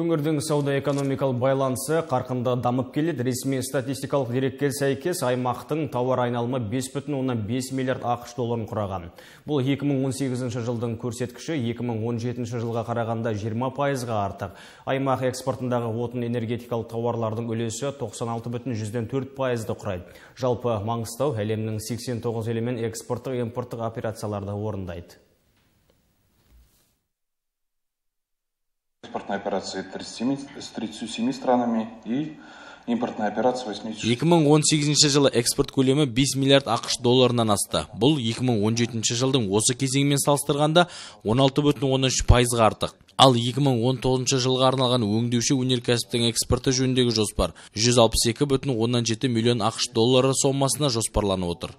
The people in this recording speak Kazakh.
Өңірдің сауда экономикалық байланысы қарқында дамып келеді. Ресми статистикалық дерекке сәйкес аймақтың тауар айналымы 5,5 миллиард ақш долларын құраған. Бұл 2018 жылдың көрсеткіші 2017 жылға қарағанда 20 пайызға артық. Аймақ экспортындағы отын энергетикалық тауарлардың үлесі 96,4 пайызды құрайды. Жалпы Маңғыстау әлемнің 89 елімен экспорттық импорттық операцияларды орындайды. импортной операции 37, с 37 странами и импортная операция 80 2018 жылы экспорт көлемі 5 миллиард ақш долларынан асты бұл 2017 жылдың осы кезеңмен салыстырғанда 16 пайызға артық ал 2019 жылға арналған өңдеуші өнеркәсіптің экспорты жөндегі жоспар 162 бүтін миллион ақш доллары сомасына жоспарланы отыр